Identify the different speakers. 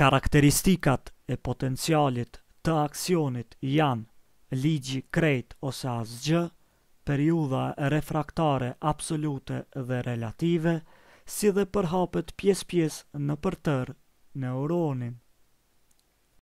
Speaker 1: Karakteristikat e potencialit të aksionit janë ligji krejt ose asgjë, periuda refraktare absolute dhe relative, si dhe përhapet pjes-pjes në përtër neuronin.